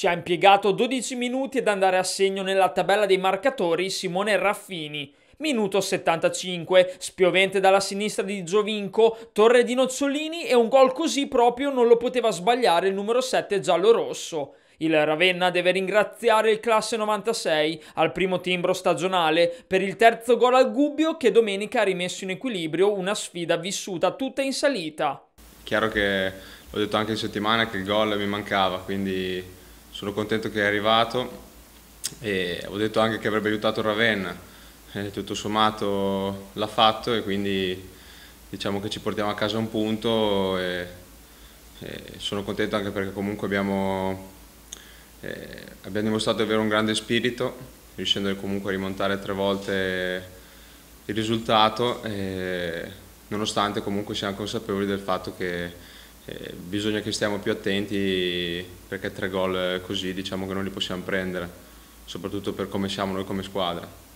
Ci ha impiegato 12 minuti ad andare a segno nella tabella dei marcatori Simone Raffini. Minuto 75, spiovente dalla sinistra di Giovinco, torre di Nocciolini e un gol così proprio non lo poteva sbagliare il numero 7 giallo-rosso. Il Ravenna deve ringraziare il classe 96 al primo timbro stagionale per il terzo gol al Gubbio che domenica ha rimesso in equilibrio una sfida vissuta tutta in salita. Chiaro che l'ho detto anche in settimana che il gol mi mancava, quindi sono contento che è arrivato e ho detto anche che avrebbe aiutato Ravenna, eh, tutto sommato l'ha fatto e quindi diciamo che ci portiamo a casa un punto e, e sono contento anche perché comunque abbiamo, eh, abbiamo dimostrato di avere un grande spirito, riuscendo comunque a rimontare tre volte il risultato, eh, nonostante comunque siamo consapevoli del fatto che eh, bisogna che stiamo più attenti perché tre gol così diciamo che non li possiamo prendere, soprattutto per come siamo noi come squadra.